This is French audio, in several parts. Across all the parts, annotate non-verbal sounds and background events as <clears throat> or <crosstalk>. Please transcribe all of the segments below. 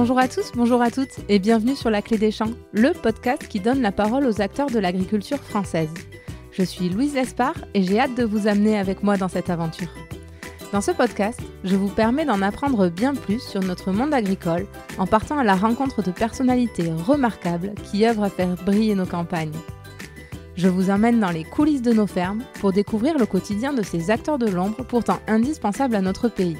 Bonjour à tous, bonjour à toutes et bienvenue sur La Clé des Champs, le podcast qui donne la parole aux acteurs de l'agriculture française. Je suis Louise Espard et j'ai hâte de vous amener avec moi dans cette aventure. Dans ce podcast, je vous permets d'en apprendre bien plus sur notre monde agricole en partant à la rencontre de personnalités remarquables qui œuvrent à faire briller nos campagnes. Je vous emmène dans les coulisses de nos fermes pour découvrir le quotidien de ces acteurs de l'ombre pourtant indispensables à notre pays.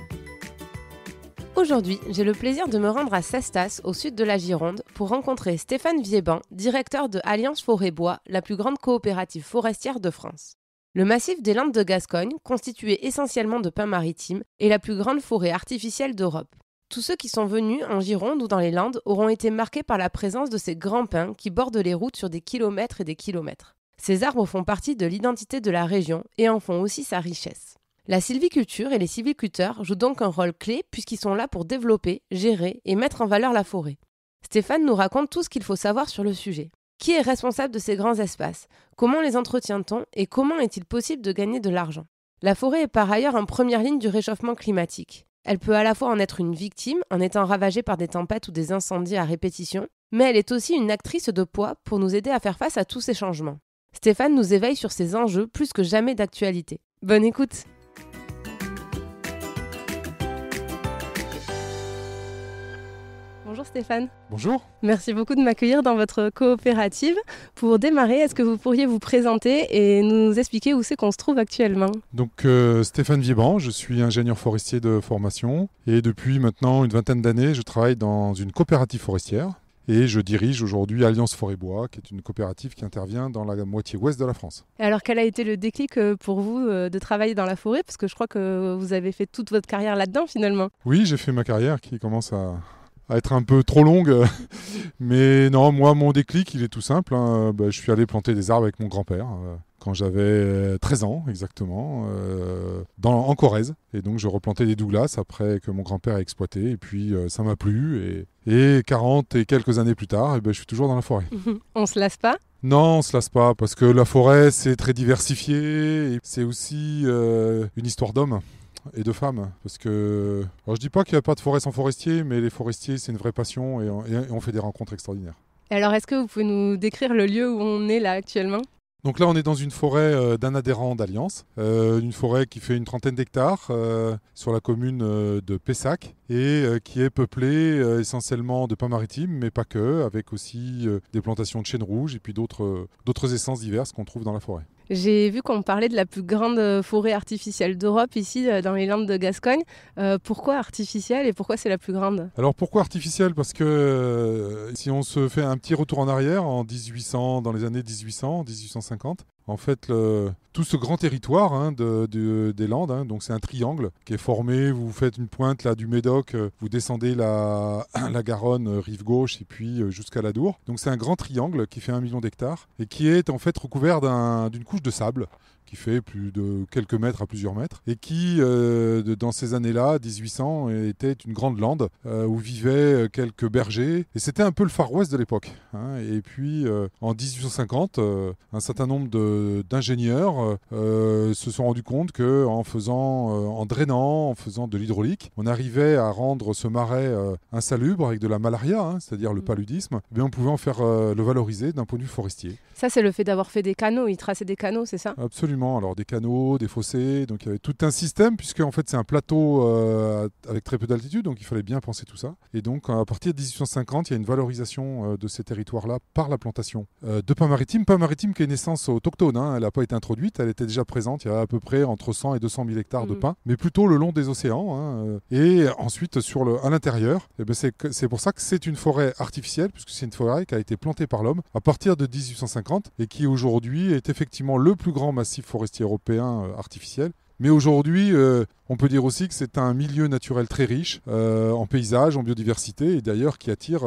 Aujourd'hui, j'ai le plaisir de me rendre à Sestas, au sud de la Gironde, pour rencontrer Stéphane Vieban, directeur de Alliance Forêt Bois, la plus grande coopérative forestière de France. Le massif des Landes de Gascogne, constitué essentiellement de pins maritimes, est la plus grande forêt artificielle d'Europe. Tous ceux qui sont venus en Gironde ou dans les Landes auront été marqués par la présence de ces grands pins qui bordent les routes sur des kilomètres et des kilomètres. Ces arbres font partie de l'identité de la région et en font aussi sa richesse. La sylviculture et les sylviculteurs jouent donc un rôle clé puisqu'ils sont là pour développer, gérer et mettre en valeur la forêt. Stéphane nous raconte tout ce qu'il faut savoir sur le sujet. Qui est responsable de ces grands espaces Comment les entretient-on Et comment est-il possible de gagner de l'argent La forêt est par ailleurs en première ligne du réchauffement climatique. Elle peut à la fois en être une victime en étant ravagée par des tempêtes ou des incendies à répétition, mais elle est aussi une actrice de poids pour nous aider à faire face à tous ces changements. Stéphane nous éveille sur ces enjeux plus que jamais d'actualité. Bonne écoute Bonjour Stéphane. Bonjour. Merci beaucoup de m'accueillir dans votre coopérative. Pour démarrer, est-ce que vous pourriez vous présenter et nous expliquer où c'est qu'on se trouve actuellement Donc euh, Stéphane Vibrant, je suis ingénieur forestier de formation et depuis maintenant une vingtaine d'années, je travaille dans une coopérative forestière et je dirige aujourd'hui Alliance Forêt Bois, qui est une coopérative qui intervient dans la moitié ouest de la France. Alors quel a été le déclic euh, pour vous euh, de travailler dans la forêt Parce que je crois que vous avez fait toute votre carrière là-dedans finalement. Oui, j'ai fait ma carrière qui commence à, à être un peu trop longue. <laughs> Mais non, moi, mon déclic, il est tout simple. Hein. Bah, je suis allé planter des arbres avec mon grand-père euh, quand j'avais 13 euh, ans exactement, euh, dans, en Corrèze. Et donc, je replantais des Douglas après que mon grand-père a exploité. Et puis, ça m'a plu. Et, 40 et quelques années plus tard, eh ben, je suis toujours dans la forêt. <laughs> on se lasse pas non, on se lasse pas, parce que la forêt, c'est très diversifié, c'est aussi une histoire d'homme et de femmes. Parce que je dis pas qu'il n'y a pas de forêt sans forestier, mais les forestiers, c'est une vraie passion et on, fait des rencontres extraordinaires. Alors, est-ce que vous pouvez nous décrire le lieu où on est là actuellement Donc là, on est dans une forêt euh, d'un adhérent d'Alliance, euh, une forêt qui fait une trentaine d'hectares euh, sur la commune de Pessac et qui est peuplée essentiellement de pins maritimes, mais pas que, avec aussi des plantations de chênes rouges et puis d'autres essences diverses qu'on trouve dans la forêt. J'ai vu qu'on parlait de la plus grande euh, forêt artificielle d'Europe ici euh, dans les Landes de Gascogne. Euh, pourquoi artificielle et pourquoi c'est la plus grande Alors pourquoi artificielle Parce que si on se fait un petit retour en arrière en 1800, dans les années 1800, 1850, en fait tout ce grand territoire hein, des Landes. Hein, donc c'est un triangle qui est formé. Vous faites une pointe là du Médoc, euh, vous descendez la, <clears throat> Garonne, euh, rive gauche, et puis euh, jusqu'à la Dour. Donc c'est un grand triangle qui fait un million d'hectares et qui est en fait recouvert d'une couche de sable qui fait plus de quelques mètres à plusieurs mètres, et qui, euh, dans ces années-là, 1800, était une grande lande euh, où vivaient euh, quelques bergers, et c'était un peu le Far West de l'époque. Hein. Et puis, en 1850, un certain nombre d'ingénieurs se sont rendus compte que en faisant, en drainant, en faisant de l'hydraulique, on arrivait à rendre ce marais insalubre avec de la malaria, hein, c'est-à-dire le mmh. paludisme. mais eh on pouvait en faire le valoriser d'un point de vue forestier. Ça, c'est le fait d'avoir fait des canaux. Ils traçaient des canaux, c'est ça Absolument. Alors, des canaux, des fossés. Donc, il y avait tout un système, puisque en fait, c'est un plateau euh, avec très peu d'altitude. Donc, il fallait bien penser tout ça. Et donc, à partir de 1850, il y a une valorisation euh, de ces territoires-là par la plantation euh, de pain maritime. Pain maritime qui est une autochtone. Hein, elle n'a pas été introduite. Elle était déjà présente. Il y a à peu près entre 100 et 200 000 hectares de mm. pain, mais plutôt le long des océans. Hein, et ensuite, sur le, à l'intérieur, eh ben, c'est pour ça que c'est une forêt artificielle, puisque c'est une forêt qui a été plantée par l'homme à partir de 1850 et qui aujourd'hui est effectivement le plus grand massif forestier européen euh, artificiel. Mais aujourd'hui, euh, on peut dire aussi que c'est un milieu naturel très riche euh, en paysages, en biodiversité, et d'ailleurs qui attire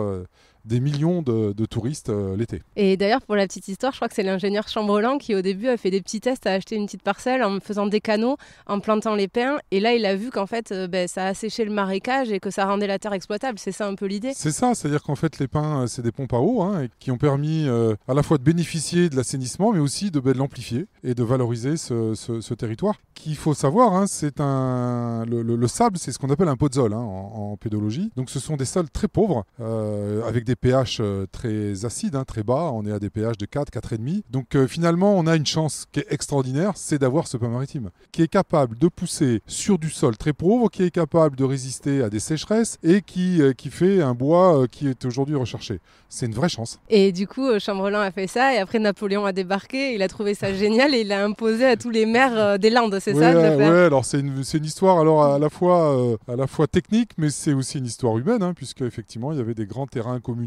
des millions de, touristes euh, l'été. Et d'ailleurs, pour la petite histoire, je crois que c'est l'ingénieur Chambrelan qui, au début, a fait des petits tests à acheter une petite parcelle en faisant des canaux, en plantant les pins. Et là, il a vu qu'en fait, euh, ben, ça a séché le marécage et que ça rendait la terre exploitable. C'est ça un peu l'idée C'est ça, c'est-à-dire qu'en fait, les pins, euh, c'est des pompes à eau hein, qui ont permis à la fois de bénéficier de l'assainissement, mais aussi de, ben, l'amplifier et de valoriser ce, territoire. Qu'il faut savoir, hein, c'est un... le, sable, c'est ce qu'on appelle un pozzol hein, en, en, pédologie. Donc, ce sont des sols très pauvres, avec des des pH euh, très acides, hein, très bas. On est à des pH de 4, 4,5. Donc euh, finalement, on a une chance qui est extraordinaire, c'est d'avoir ce pain maritime qui est capable de pousser sur du sol très pauvre, qui est capable de résister à des sécheresses et qui, euh, qui fait un bois qui est aujourd'hui recherché. C'est une vraie chance. Et du coup, Chamberlain a fait ça et après Napoléon a débarqué, il a trouvé ça génial et il a imposé à tous les maires des Landes, c'est ça alors c'est une, une, histoire alors à la fois, à la fois technique, mais c'est aussi une histoire humaine, hein, puisque effectivement, il y avait des grands terrains communs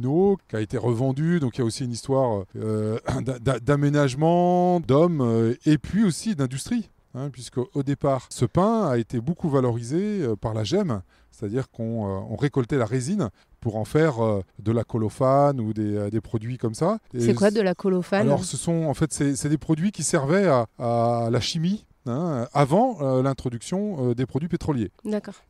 qui a été revendu. Donc il y a aussi une histoire euh, <clears throat> d'aménagement, d'hommes euh, et puis aussi d'industrie. Hein, puisque au départ, ce pain a été beaucoup valorisé euh, par la gemme, c'est-à-dire qu'on récoltait la résine pour en faire de la colophane ou des, produits comme ça. C'est quoi de la colophane Alors, ce sont en fait c'est des produits qui servaient à, la chimie. Hein, avant l'introduction des produits pétroliers.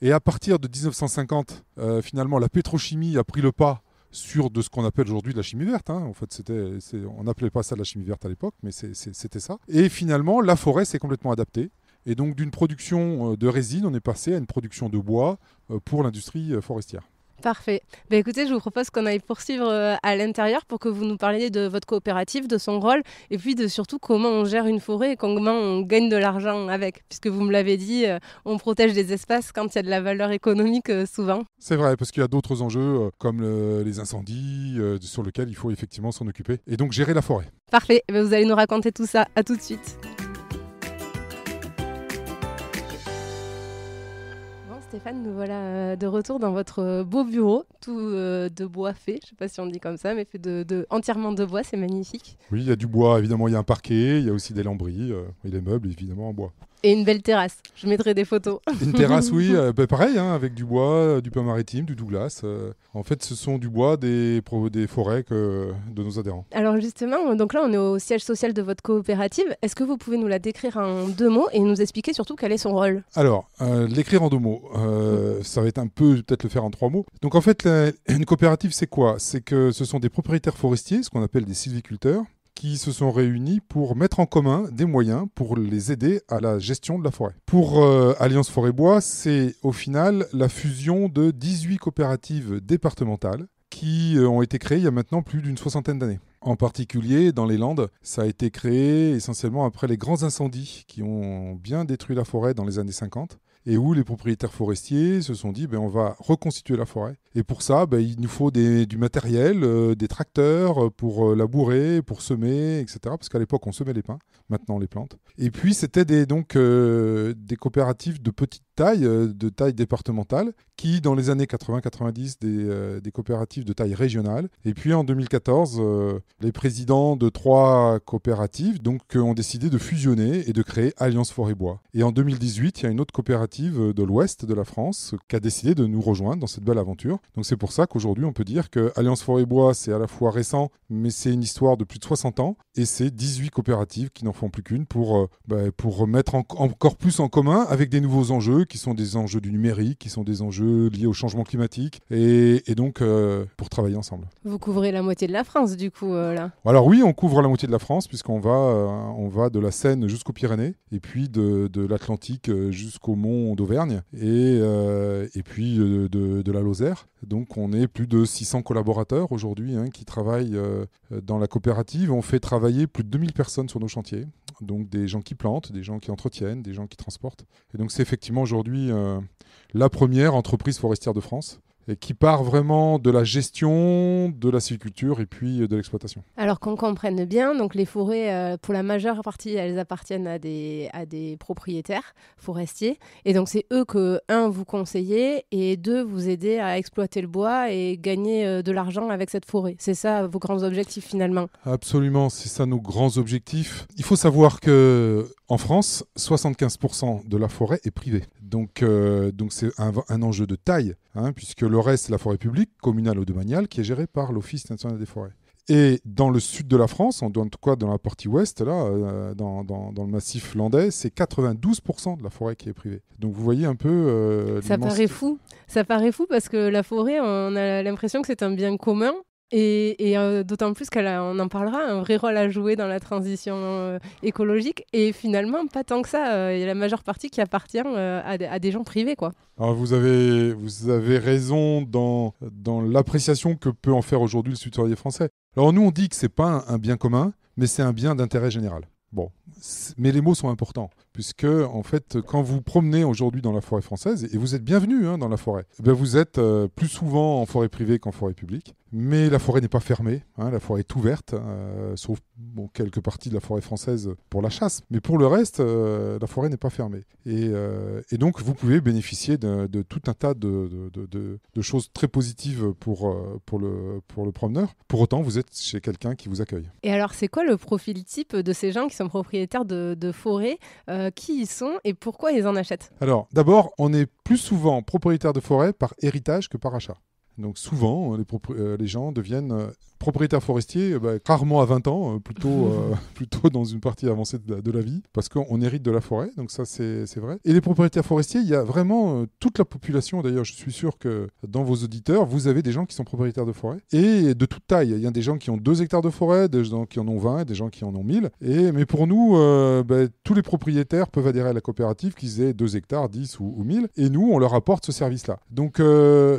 Et à partir de 1950, finalement, la pétrochimie a pris le pas sur de ce qu'on appelle aujourd'hui la chimie verte. Hein. En fait, c'était, on n'appelait pas ça la chimie verte à l'époque, mais c'était ça. Et finalement, la forêt s'est complètement adaptée. Et donc d'une production euh, de résine, on est passé à une production de bois euh, pour l'industrie euh, forestière. Parfait. Bah, écoutez, je vous propose qu'on aille poursuivre euh, à l'intérieur pour que vous nous parliez de votre coopérative, de son rôle, et puis de surtout comment on gère une forêt et comment on gagne de l'argent avec. Puisque vous me l'avez dit, euh, on protège des espaces quand il y a de la valeur économique euh, souvent. C'est vrai, parce qu'il y a d'autres enjeux comme les incendies sur lesquels il faut effectivement s'en occuper. Et donc gérer la forêt. Parfait. Bah, vous allez nous raconter tout ça. À tout de suite. Stéphane, nous voilà euh, de retour dans votre euh, beau bureau, tout euh, de bois fait, je ne sais pas si on dit comme ça, mais fait de, entièrement de bois, c'est magnifique. Oui, il y a du bois, évidemment, il y a un parquet, il y a aussi des lambris et les meubles, évidemment, en bois. Et une belle terrasse. Je mettrai des photos. <laughs> Une terrasse, oui, <laughs> euh, bah, pareil, hein, avec du bois, euh, du pain maritime, du Douglas. Euh. en fait, ce sont du bois des, des forêts que, de nos adhérents. Alors justement, donc là, on est au siège social de votre coopérative. Est-ce que vous pouvez nous la décrire en deux mots et nous expliquer surtout quel est son rôle Alors, l'écrire en deux mots, mm. ça va être un peu, peut-être le faire en trois mots. Donc en fait, une coopérative, c'est quoi C'est que ce sont des propriétaires forestiers, ce qu'on appelle des sylviculteurs, qui se sont réunis pour mettre en commun des moyens pour les aider à la gestion de la forêt. Pour euh, Alliance Forêt-Bois, c'est au final la fusion de 18 coopératives départementales qui euh, ont été créées il y a maintenant plus d'une soixantaine d'années. En particulier dans les Landes, ça a été créé essentiellement après les grands incendies qui ont bien détruit la forêt dans les années 50 et où les propriétaires forestiers se sont dit ben, on va reconstituer la forêt. Et pour ça, ben, il nous faut du matériel, euh, des tracteurs euh, pour euh, labourer, pour semer, etc. Parce qu'à l'époque, on semait les pins, maintenant les plantes. Et puis, c'était des, donc des coopératives de petite taille, de taille départementale, qui, dans les années 80-90, des, des, coopératives de taille régionale. Et puis, en 2014, les présidents de trois coopératives donc, ont décidé de fusionner et de créer Alliance Forêt-Bois. Et en 2018, il y a une autre coopérative de l'ouest de la France qui a décidé de nous rejoindre dans cette belle aventure. Donc c'est pour ça qu'aujourd'hui on peut dire que Alliance Forêt Bois c'est à la fois récent mais c'est une histoire de plus de 60 ans et c'est 18 coopératives qui n'en font plus qu'une pour, euh, bah, pour mettre encore plus en commun avec des nouveaux enjeux qui sont des enjeux du numérique, qui sont des enjeux liés au changement climatique et, donc euh, pour travailler ensemble. Vous couvrez la moitié de la France du coup euh, là Alors oui on couvre la moitié de la France puisqu'on va, on va de la Seine jusqu'aux Pyrénées et puis de, de l'Atlantique jusqu'au mont d'Auvergne et, euh, et puis de, la Lozère. Donc on est plus de 600 collaborateurs aujourd'hui hein, qui travaillent euh, dans la coopérative. On fait travailler plus de 2000 personnes sur nos chantiers. Donc des gens qui plantent, des gens qui entretiennent, des gens qui transportent. Et donc c'est effectivement aujourd'hui euh, la première entreprise forestière de France qui part vraiment de la gestion, de la et puis euh, de l'exploitation. Alors qu'on comprenne bien, donc les forêts, euh, pour la majeure partie, elles appartiennent à des, propriétaires forestiers. Et donc c'est eux que, un, vous conseillez et deux, vous aidez à exploiter le bois et gagner euh, de l'argent avec cette forêt. C'est ça vos grands objectifs finalement Absolument, c'est ça nos grands objectifs. Il faut savoir que en France, 75% de la forêt est privée donc euh, donc c'est un, enjeu de taille, hein, puisque le reste, la forêt publique, communale ou domaniale, qui est gérée par l'Office national des forêts. Et dans le sud de la France, en tout cas dans la partie ouest, là, euh, dans, dans, le massif landais, c'est 92% de la forêt qui est privée. Donc vous voyez un peu. Euh, ça paraît fou. Ça paraît fou parce que la forêt, on a l'impression que c'est un bien commun et, euh, d'autant plus qu'on en parlera, un vrai rôle à jouer dans la transition euh, écologique. Et finalement, pas tant que ça. Euh, il y a la majeure partie qui appartient à, des gens privés. Quoi. Alors vous avez, vous avez raison dans, dans l'appréciation que peut en faire aujourd'hui le citoyen français. Alors nous, on dit que ce n'est pas un, un bien commun, mais c'est un bien d'intérêt général. Bon, mais les mots sont importants puisque en fait, quand vous promenez aujourd'hui dans la forêt française, et vous êtes bienvenu hein, dans la forêt, eh vous êtes euh, plus souvent en forêt privée qu'en forêt publique, mais la forêt n'est pas fermée, hein, la forêt est ouverte, euh, sauf quelques parties de la forêt française pour la chasse, mais pour le reste, euh, la forêt n'est pas fermée. Et, et, donc, vous pouvez bénéficier de, tout un tas de, choses très positives pour, pour le promeneur. Pour autant, vous êtes chez quelqu'un qui vous accueille. Et alors, c'est quoi le profil type de ces gens qui sont propriétaires de, forêts euh, qui ils sont et pourquoi ils en achètent Alors, d'abord, on est plus souvent propriétaire de forêt par héritage que par achat. Donc souvent, les euh, gens deviennent euh, propriétaire forestier, eh ben, rarement à 20 ans, euh, plutôt, euh, <laughs> plutôt dans une partie avancée de la, vie, parce qu'on hérite de la forêt, donc ça c'est vrai. Et les propriétaires forestiers, il y a vraiment euh, toute la population, d'ailleurs je suis sûr que dans vos auditeurs, vous avez des gens qui sont propriétaires de forêt, et de toute taille. Il y a des gens qui ont 2 hectares de forêt, des gens qui en ont 20, des gens qui en ont 1000. Et, mais pour nous, ben, tous les propriétaires peuvent adhérer à la coopérative, qu'ils aient 2 hectares, 10 ou, 1000, et nous, on leur apporte ce service-là. Donc,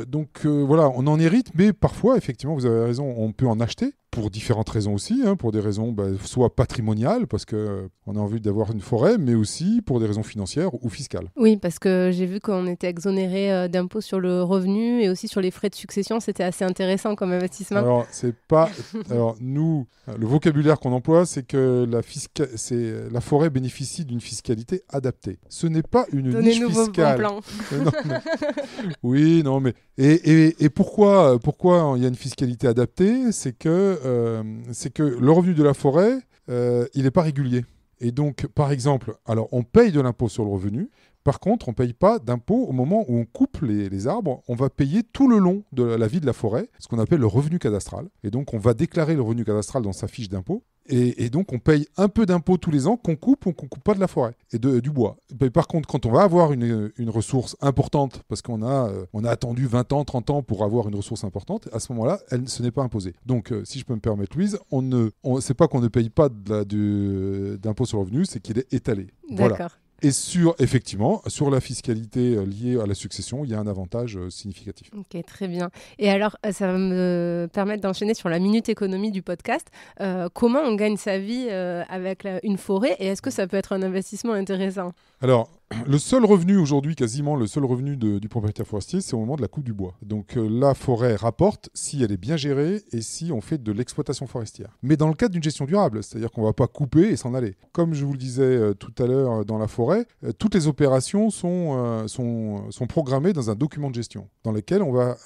donc voilà, on en hérite, mais parfois, effectivement, vous avez raison, on peut en acheter pour différentes raisons aussi, hein, pour des raisons bah, soit patrimoniales, parce qu'on euh, a envie d'avoir une forêt, mais aussi pour des raisons financières ou fiscales. Oui, parce que j'ai vu qu'on était exonéré euh, d'impôts sur le revenu et aussi sur les frais de succession, c'était assez intéressant comme investissement. Alors, c'est pas... Alors, nous, euh, le vocabulaire qu'on emploie, c'est que la, c'est la forêt bénéficie d'une fiscalité adaptée. Ce n'est pas une niche fiscale. <laughs> Oui, non, mais... Et, et, et pourquoi, pourquoi il y a une fiscalité adaptée C'est que euh, c'est que le revenu de la forêt, euh, il n'est pas régulier. Et donc, par exemple, alors on paye de l'impôt sur le revenu. Par contre, on ne paye pas d'impôt au moment où on coupe les, les, arbres. On va payer tout le long de la vie de la forêt, ce qu'on appelle le revenu cadastral. Et donc, on va déclarer le revenu cadastral dans sa fiche d'impôt. Et, donc, on paye un peu d'impôts tous les ans qu'on coupe ou qu'on coupe pas de la forêt et du bois. par contre, quand on va avoir une, ressource importante, parce qu'on a, euh, a attendu 20 ans, 30 ans pour avoir une ressource importante, à ce moment-là, elle ce n'est pas imposée. Donc, euh, si je peux me permettre, Louise, on ne, pas qu'on ne paye pas d'impôts sur le revenu, c'est qu'il est étalé. D'accord. Voilà. Et sur, effectivement, sur la fiscalité euh, liée à la succession, il y a un avantage euh, significatif. Ok, très bien. Et alors, euh, ça va me permettre d'enchaîner sur la minute économie du podcast. comment on gagne sa vie avec une forêt et est-ce que ça peut être un investissement intéressant Alors, <clears throat> le seul revenu aujourd'hui, quasiment le seul revenu du propriétaire forestier, c'est au moment de la coupe du bois. Donc euh, la forêt rapporte si elle est bien gérée et si on fait de l'exploitation forestière. Mais dans le cadre d'une gestion durable, c'est-à-dire qu'on ne va pas couper et s'en aller. Comme je vous le disais euh, tout à l'heure dans la forêt, euh, toutes les opérations sont, sont, programmées dans un document de gestion dans lequel on va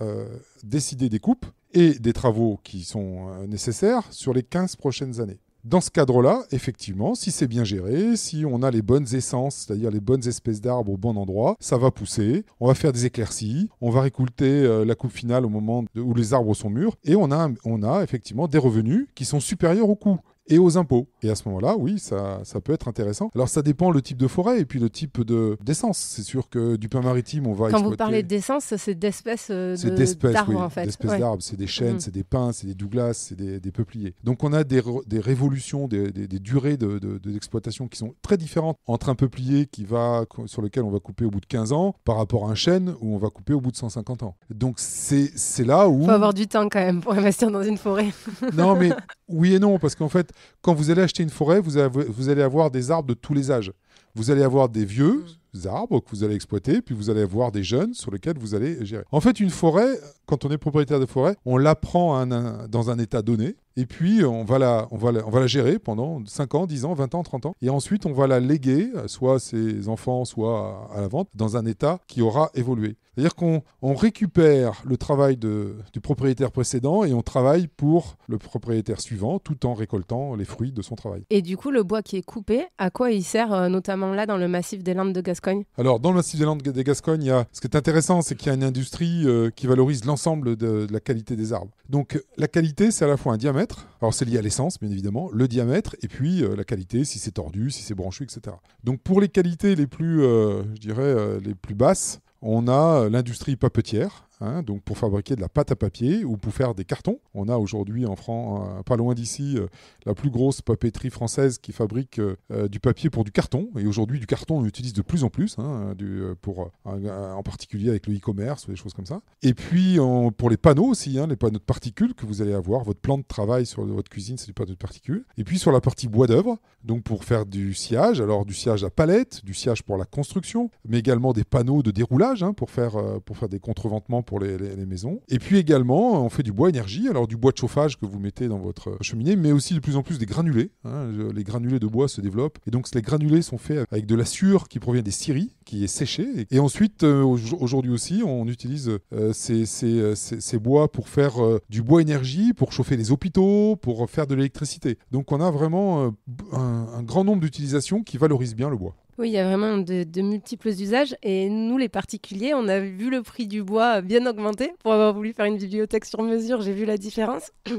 décider des coupes et des travaux qui sont nécessaires sur les 15 prochaines années. Dans ce cadre-là, effectivement, si c'est bien géré, si on a les bonnes essences, c'est-à-dire les bonnes espèces d'arbres au bon endroit, ça va pousser, on va faire des éclaircies, on va récolter euh, la coupe finale au moment où les arbres sont mûrs, et on a, on a effectivement des revenus qui sont supérieurs au coût et aux impôts. Et à ce moment-là, oui, ça, ça peut être intéressant. Alors ça dépend le type de forêt et puis le type de, d'essence. C'est sûr que du pain maritime, on va... Quand vous parlez d'essence, c'est d'espèces euh, c'est d'espèces, d'arbres, en fait. D'espèces d'arbres, c'est des chênes, mm. c'est des pins, c'est des douglas, c'est des, peupliers. Donc on a des, des révolutions, des, des durées de, d'exploitation qui sont très différentes entre un peuplier qui va, sur lequel on va couper au bout de 15 ans par rapport à un chêne où on va couper au bout de 150 ans. Donc c'est, c'est là où... Il faut avoir du temps quand même pour investir dans une forêt. non <laughs> mais oui et non, parce qu'en fait, quand vous allez acheter une forêt, vous, allez avoir des arbres de tous les âges. Vous allez avoir des vieux, mm arbres que vous allez exploiter, puis vous allez avoir des jeunes sur lesquels vous allez gérer. En fait, une forêt, quand on est propriétaire de forêt, on la prend dans un état donné, et puis on va, la, on, va on va la gérer pendant 5 ans, 10 ans, 20 ans, 30 ans, et ensuite on va la léguer, soit à ses enfants, soit à la vente, dans un état qui aura évolué. C'est-à-dire qu'on on récupère le travail de, du propriétaire précédent et on travaille pour le propriétaire suivant tout en récoltant les fruits de son travail. Et du coup, le bois qui est coupé, à quoi il sert euh, notamment là dans le massif des Landes de Gascogne alors, dans le massif des Landes des Gascognes, ce qui est intéressant, c'est qu'il y a une industrie euh, qui valorise l'ensemble de, la qualité des arbres. Donc, la qualité, c'est à la fois un diamètre, alors c'est lié à l'essence, bien évidemment, le diamètre, et puis euh, la qualité, si c'est tordu, si c'est branchu, etc. Donc, pour les qualités les plus, euh, je dirais, les plus basses, on a l'industrie papetière, Hein, donc pour fabriquer de la pâte à papier ou pour faire des cartons. On a aujourd'hui en France, euh, pas loin d'ici, euh, la plus grosse papeterie française qui fabrique euh, du papier pour du carton. Et aujourd'hui, du carton, on utilise de plus en plus, hein, du, pour, en particulier avec le e-commerce ou des choses comme ça. Et puis pour les panneaux aussi, hein, les panneaux de particules que vous allez avoir, votre plan de travail sur votre cuisine, c'est du panneau de particules. Et puis sur la partie bois d'œuvre, donc pour faire du sillage, alors du sillage à palette, du sillage pour la construction, mais également des panneaux de déroulage pour, faire, pour faire des contreventements pour les, maisons. Et puis également, on fait du bois énergie, alors du bois de chauffage que vous mettez dans votre cheminée, mais aussi de plus en plus des granulés. Hein. Les granulés de bois se développent. Et donc les granulés sont faits avec de la sûre qui provient des scieries, qui est séchée. Et ensuite, euh, aujourd'hui aussi, on utilise euh, euh, ces, bois pour faire du bois énergie, pour chauffer les hôpitaux, pour faire de l'électricité. Donc on a vraiment un grand nombre d'utilisations qui valorisent bien le bois. Oui, il y a vraiment de, multiples usages. Et nous, les particuliers, on a vu le prix du bois bien augmenter pour avoir voulu faire une bibliothèque sur mesure. J'ai vu la différence. <clears throat>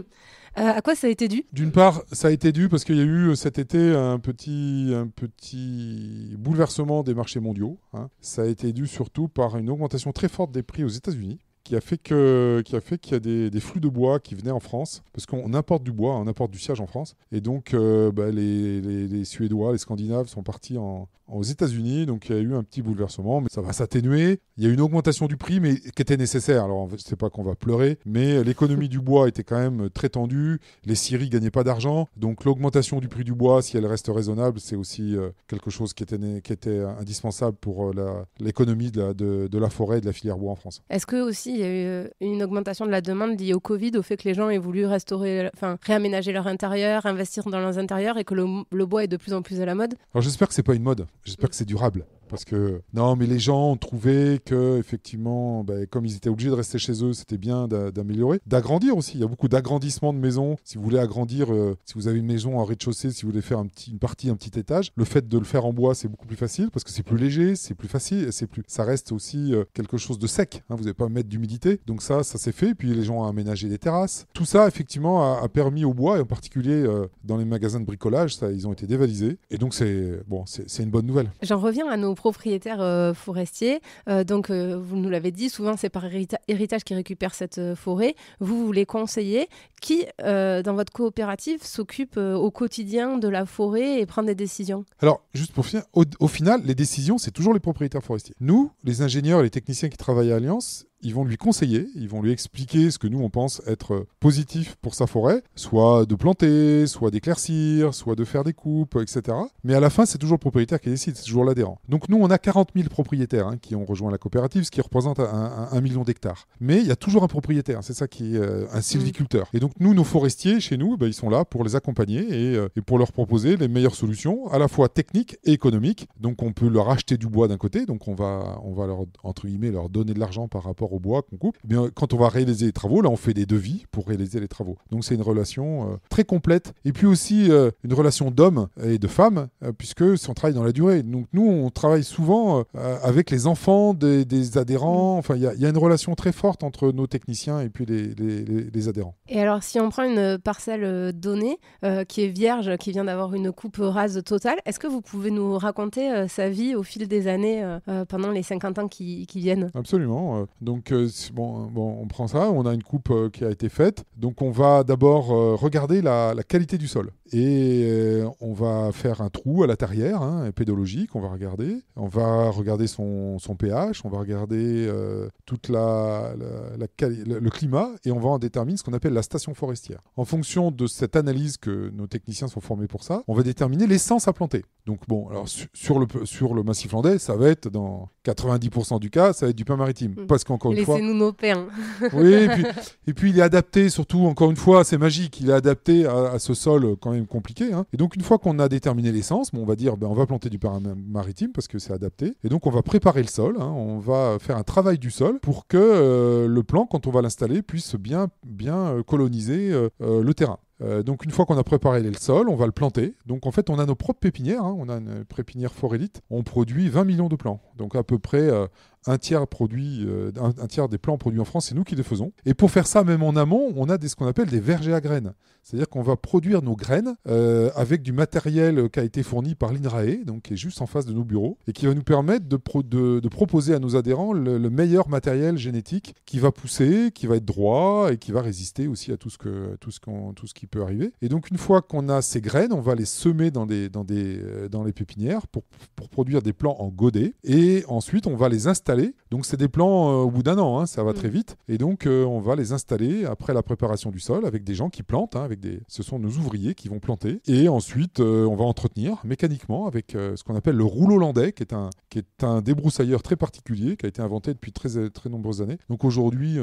Euh, à quoi ça a été dû D'une part, ça a été dû parce qu'il y a eu cet été un petit, un petit bouleversement des marchés mondiaux. Hein. Ça a été dû surtout par une augmentation très forte des prix aux États-Unis qui a fait que qui a fait qu'il y a des, flux de bois qui venaient en France parce qu'on importe du bois, on importe du siège en France et donc euh, bah, les, les, Suédois, les Scandinaves sont partis en, aux États-Unis. Donc il y a eu un petit bouleversement, mais ça va s'atténuer. Il y a une augmentation du prix, mais qui était nécessaire. Alors c'est pas qu'on va pleurer, mais l'économie du bois était quand même très tendue. Les scieries gagnaient pas d'argent, donc l'augmentation du prix du bois, si elle reste raisonnable, c'est aussi euh, quelque chose qui était, qui était indispensable pour euh, l'économie de, la, forêt et de la filière bois en France. Est-ce que aussi y a eu euh, une augmentation de la demande liée au Covid, au fait que les gens aient voulu restaurer, enfin réaménager leur intérieur, investir dans leurs intérieurs et que le, le bois est de plus en plus à la mode Alors j'espère que c'est pas une mode. J'espère que c'est durable parce que non, mais les gens ont trouvé que effectivement, ben, comme ils étaient obligés de rester chez eux, c'était bien d'améliorer, d'agrandir aussi. Il y a beaucoup d'agrandissements de maisons. Si vous voulez agrandir, euh, si vous avez une maison en rez-de-chaussée, si vous voulez faire un petit, une partie, un petit étage, le fait de le faire en bois, c'est beaucoup plus facile parce que c'est plus léger, c'est plus facile, c'est plus, ça reste aussi euh, quelque chose de sec. Hein. vous n'avez pas à mettre d'humidité. Donc ça, ça s'est fait. Et puis les gens ont aménagé des terrasses. Tout ça, effectivement, a, permis au bois, et en particulier euh, dans les magasins de bricolage, ça, ils ont été dévalisés. Et donc c'est bon, c'est une bonne nouvelle. J'en reviens à nos propriétaires euh, forestiers. Euh, donc, euh, vous nous l'avez dit, souvent c'est par héritage qui récupère cette forêt. Vous, vous les conseillez. Qui, dans votre coopérative, s'occupe au quotidien de la forêt et prend des décisions Alors, juste pour finir, au, final, les décisions, c'est toujours les propriétaires forestiers. Nous, les ingénieurs et les techniciens qui travaillent à Alliance, ils vont lui conseiller, ils vont lui expliquer ce que nous on pense être positif pour sa forêt, soit de planter, soit d'éclaircir, soit de faire des coupes, etc. Mais à la fin, c'est toujours le propriétaire qui décide, c'est toujours l'adhérent. Donc nous, on a 40 000 propriétaires hein, qui ont rejoint la coopérative, ce qui représente un, million d'hectares. Mais il y a toujours un propriétaire, c'est ça qui est euh, un sylviculteur. Et donc nous, nos forestiers, chez nous, ben, ils sont là pour les accompagner et, euh, et, pour leur proposer les meilleures solutions, à la fois techniques et économiques. Donc on peut leur acheter du bois d'un côté, donc on va, on va leur, entre guillemets, leur donner de l'argent par rapport au bois qu'on coupe, eh bien, quand on va réaliser les travaux, là, on fait des devis pour réaliser les travaux. Donc, c'est une relation euh, très complète. Et puis aussi, euh, une relation d'hommes et de femmes, euh, puisque on travaille dans la durée. Donc, nous, on travaille souvent avec les enfants des, adhérents. Mmh. Enfin, il y, a une relation très forte entre nos techniciens et puis les, adhérents. Et alors, si on prend une parcelle donnée qui est vierge, qui vient d'avoir une coupe rase totale, est-ce que vous pouvez nous raconter sa vie au fil des années pendant les 50 ans qui, qui viennent Absolument. Donc, donc, euh, bon, on prend ça, on a une coupe euh, qui a été faite. Donc, on va d'abord euh, regarder la qualité du sol. Et euh, on va faire un trou à la tarière, hein, pédologique, on va regarder. On va regarder son, son pH, on va regarder tout euh, toute la, le climat et on va en déterminer ce qu'on appelle la station forestière. En fonction de cette analyse que nos techniciens sont formés pour ça, on va déterminer l'essence à planter. Donc bon, alors sur, le, sur le massif landais, ça va être dans 90% du cas, ça va être du pain maritime. Mm. Parce qu'encore une fois... Laissez-nous nos pains. oui, et puis, il est adapté surtout, encore une fois, c'est magique, il est adapté à, ce sol quand même compliqué. Hein. Et donc, une fois qu'on a déterminé l'essence, on va dire ben, on va planter du maritime parce que c'est adapté. Et donc, on va préparer le sol, hein. on va faire un travail du sol pour que euh, le plan, quand on va l'installer, puisse bien, bien euh, coloniser euh, le terrain. donc une fois qu'on a préparé le sol, on va le planter. Donc en fait, on a nos propres pépinières. Hein. On a une pépinière forélite. On produit 20 millions de plants. Donc à peu près un tiers, produit, euh, un, tiers des plants produits en France, c'est nous qui les faisons. Et pour faire ça, même en amont, on a des, ce qu'on appelle des vergers à graines. C'est-à-dire qu'on va produire nos graines euh, avec du matériel qui a été fourni par l'INRAE, donc qui est juste en face de nos bureaux, et qui va nous permettre de, de, proposer à nos adhérents le, meilleur matériel génétique qui va pousser, qui va être droit et qui va résister aussi à tout ce, que, tout ce, tout ce qui peut arriver. Et donc, une fois qu'on a ces graines, on va les semer dans, des, des, euh, dans les pépinières pour, pour produire des plants en godet. Et ensuite, on va les installer donc c'est des plans euh, au bout d'un an, hein, ça va mm. très vite. Et donc euh, on va les installer après la préparation du sol avec des gens qui plantent, hein, avec des... ce sont nos ouvriers qui vont planter. Et ensuite euh, on va entretenir mécaniquement avec ce qu'on appelle le rouleau landais, qui est, un, qui est un débroussailleur très particulier, qui a été inventé depuis très, très nombreuses années. Donc aujourd'hui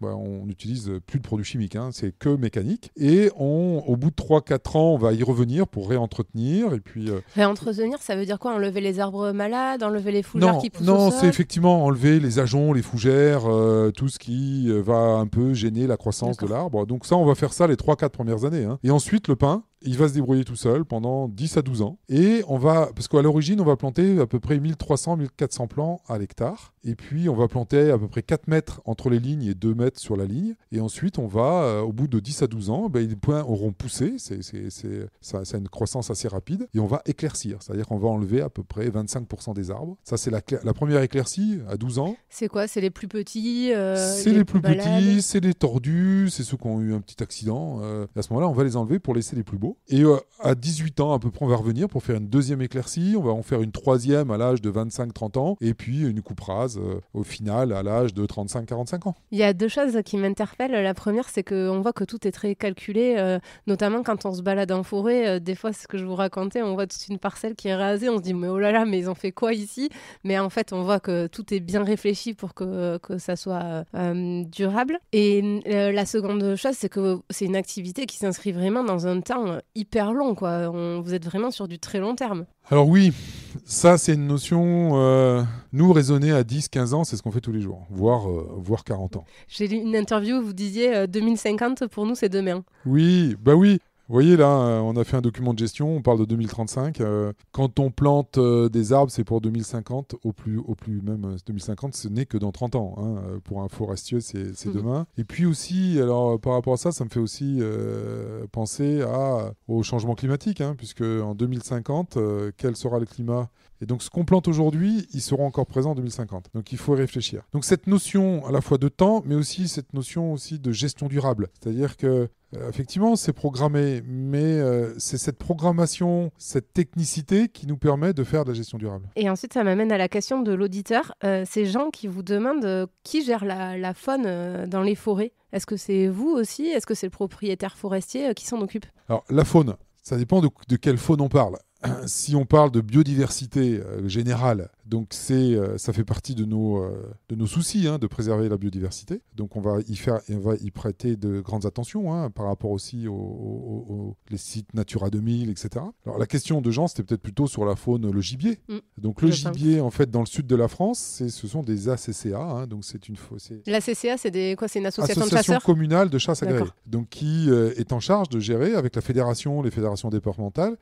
bah, on n'utilise plus de produits chimiques, hein, c'est que mécanique. Et on, au bout de 3-4 ans on va y revenir pour réentretenir. Et puis, Réentretenir, ça veut dire quoi Enlever les arbres malades, enlever les foulards qui poussent Non, c'est effectivement enlever les ajoncs, les fougères, euh, tout ce qui euh, va un peu gêner la croissance de l'arbre. Donc ça, on va faire ça les 3-4 premières années. Hein. Et ensuite, le pain il va se débrouiller tout seul pendant 10 à 12 ans. Et on va, parce qu'à l'origine, on va planter à peu près 1300-1400 plants à l'hectare. Et puis, on va planter à peu près 4 mètres entre les lignes et 2 mètres sur la ligne. Et ensuite, on va, euh, au bout de 10 à 12 ans, ben, les points auront poussé. C'est, c'est, c'est, ça, une croissance assez rapide. Et on va éclaircir. C'est-à-dire qu'on va enlever à peu près 25% des arbres. Ça, c'est la, première éclaircie à 12 ans. C'est quoi C'est les plus petits euh, C'est les, plus, petits, c'est les tordus, c'est ceux qui ont eu un petit accident. Euh. à ce moment-là, on va les enlever pour laisser les plus beaux. Et euh, à 18 ans, à peu près, on va revenir pour faire une deuxième éclaircie. On va en faire une troisième à l'âge de 25-30 ans. Et puis une coupe rase euh, au final à l'âge de 35-45 ans. Il y a deux choses qui m'interpellent. La première, c'est qu'on voit que tout est très calculé, euh, notamment quand on se balade en forêt. des fois, ce que je vous racontais, on voit toute une parcelle qui est rasée. On se dit, mais oh là là, mais ils ont fait quoi ici Mais en fait, on voit que tout est bien réfléchi pour que, que ça soit durable. Et la seconde chose, c'est que c'est une activité qui s'inscrit vraiment dans un temps hyper long, quoi. vous êtes vraiment sur du très long terme. Alors oui, ça c'est une notion, euh, nous raisonner à 10-15 ans, c'est ce qu'on fait tous les jours, voire, euh, voire 40 ans. J'ai lu une interview où vous disiez 2050 euh, pour nous c'est demain. Oui, bah oui, vous voyez là, euh, on a fait un document de gestion, on parle de 2035. Euh, quand on plante euh, des arbres, c'est pour 2050, au plus, au plus même 2050, ce n'est que dans 30 ans. Hein, pour un forestier, c'est mhm. demain. Et puis aussi, alors par rapport à ça, ça me fait aussi penser au changement climatique, hein, puisque en 2050, quel sera le climat et donc ce qu'on plante aujourd'hui, il sera encore présent en 2050. Donc il faut réfléchir. Donc cette notion à la fois de temps, mais aussi cette notion aussi de gestion durable. C'est-à-dire que euh, effectivement, c'est programmé, mais euh, c'est cette programmation, cette technicité qui nous permet de faire de la gestion durable. Et ensuite, ça m'amène à la question de l'auditeur. Euh, ces gens qui vous demandent qui gère la, faune dans les forêts. Est-ce que c'est vous aussi Est-ce que c'est le propriétaire forestier qui s'en occupe Alors, la faune, ça dépend de quelle faune on parle. <clears throat> si on parle de biodiversité euh, générale, donc c'est, euh, ça fait partie de nos, euh, de nos soucis hein, de préserver la biodiversité. Donc on va y faire, on va y prêter de grandes attentions hein, par rapport aussi aux, les sites Natura 2000, etc. Alors la question de Jean, c'était peut-être plutôt sur la faune, le gibier. Mm. donc le gibier, en fait, dans le sud de la France, c'est, ce sont des ACCA. Hein, donc c'est une La c'est des quoi C'est une association, de chasseurs. communale de chasse agréée. Donc qui est en charge de gérer avec la fédération, les fédérations départementales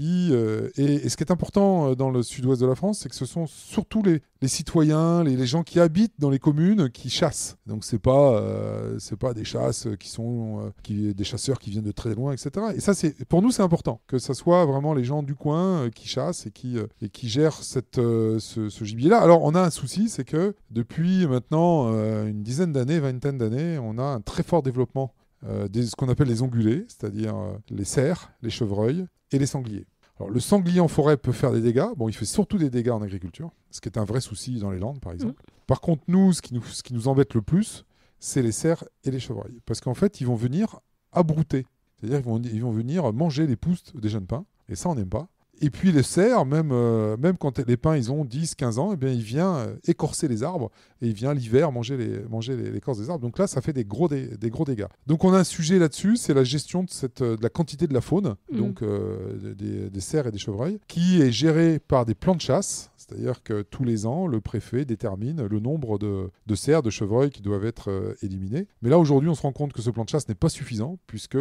euh, et, ce qui est important euh, dans le sud-ouest de la France, c'est que ce sont surtout les, citoyens, les, gens qui habitent dans les communes qui chassent. Donc c'est pas euh, c'est pas des chasses qui sont qui, des chasseurs qui viennent de très loin, etc. Et ça pour nous c'est important que ce soit vraiment les gens du coin qui chassent et qui et qui gèrent cette ce, ce gibier là. Alors on a un souci, c'est que depuis maintenant une dizaine d'années, vingtaine d'années, on a un très fort développement euh, ce qu'on appelle les ongulés, c'est-à-dire euh, les cerfs, les chevreuils et les sangliers. Alors, le sanglier en forêt peut faire des dégâts. Bon, il fait surtout des dégâts en agriculture, ce qui est un vrai souci dans les landes, par exemple. Mmh. Par contre, nous ce, qui nous, embête le plus, c'est les cerfs et les chevreuils. Parce qu'en fait, ils vont venir abrouter. C'est-à-dire qu'ils vont, ils vont venir manger les poustes des jeunes pins. Et ça, on n'aime pas. Et puis les cerfs, même, euh, même quand les pins ils ont 10, 15 ans, eh bien, il vient euh, écorcer les arbres et il vient l'hiver manger les, manger les, l'écorce des arbres. Donc là, ça fait des gros, des gros dégâts. Donc on a un sujet là-dessus, c'est la gestion de, cette, euh, la quantité de la faune, mmh. donc des, des, cerfs et des chevreuils, qui est gérée par des plans de chasse. C'est-à-dire que tous les ans, le préfet détermine le nombre de, cerfs, de chevreuils qui doivent être euh, éliminés. Mais là, aujourd'hui, on se rend compte que ce plan de chasse n'est pas suffisant, puisque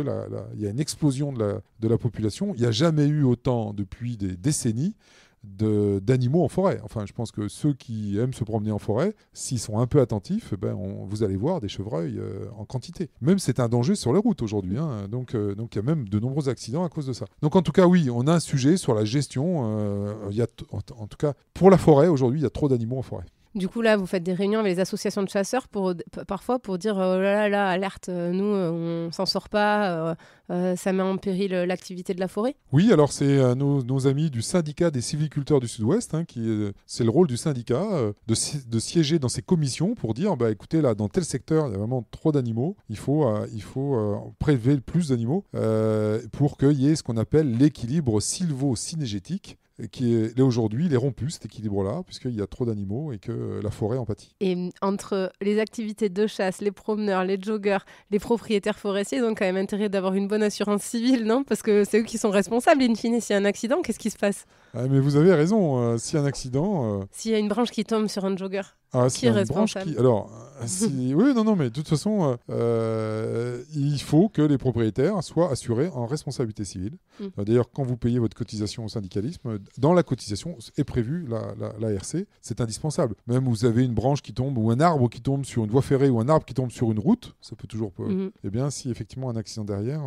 il y a une explosion de la population. Il n'y a jamais eu autant, depuis des décennies, d'animaux en forêt. Enfin, je pense que ceux qui aiment se promener en forêt, s'ils sont un peu attentifs, eh ben vous allez voir des chevreuils euh, en quantité. Même c'est un danger sur les routes aujourd'hui. Hein. donc, euh, donc il y a même de nombreux accidents à cause de ça. Donc en tout cas, oui, on a un sujet sur la gestion. Euh, il en, tout cas, pour la forêt aujourd'hui, il y a trop d'animaux en forêt. Du coup, là, vous faites des réunions avec les associations de chasseurs pour, parfois pour dire oh là là, alerte, euh, nous, euh, on s'en sort pas, euh, ça met en péril l'activité de la forêt Oui, alors c'est nos, amis du syndicat des civiculteurs du Sud-Ouest, hein, qui c'est le rôle du syndicat de, de, siéger dans ces commissions pour dire bah, écoutez, là, dans tel secteur, il y a vraiment trop d'animaux, il faut, il faut prélever plus d'animaux pour qu'il y ait ce qu'on appelle l'équilibre sylvo-synégétique qui est, aujourd'hui, il est rompu cet équilibre-là, puisqu'il y a trop d'animaux et que euh, la forêt en pâtit. Et mm, entre les activités de chasse, les promeneurs, les joggeurs, les propriétaires forestiers, ils ont quand même intérêt d'avoir une bonne assurance civile, non Parce que c'est eux qui sont responsables, in fine. S'il y a un accident, qu'est-ce qui se passe ah, Mais vous avez raison, Si euh, s'il y a un accident. Euh, s'il y a une branche qui tombe sur un jogger. Ah, branche qui... Alors, euh, <laughs> oui, non, non, mais de toute façon, euh, euh, il faut que les propriétaires soient assurés en responsabilité civile. Mm. D'ailleurs, quand vous payez votre cotisation au syndicalisme, dans la cotisation est prévue la, RC. C'est indispensable. Même vous avez une branche qui tombe ou un arbre qui tombe sur une voie ferrée ou un arbre qui tombe sur une route, ça peut toujours. Mm-hmm. Eh bien, si effectivement un accident derrière,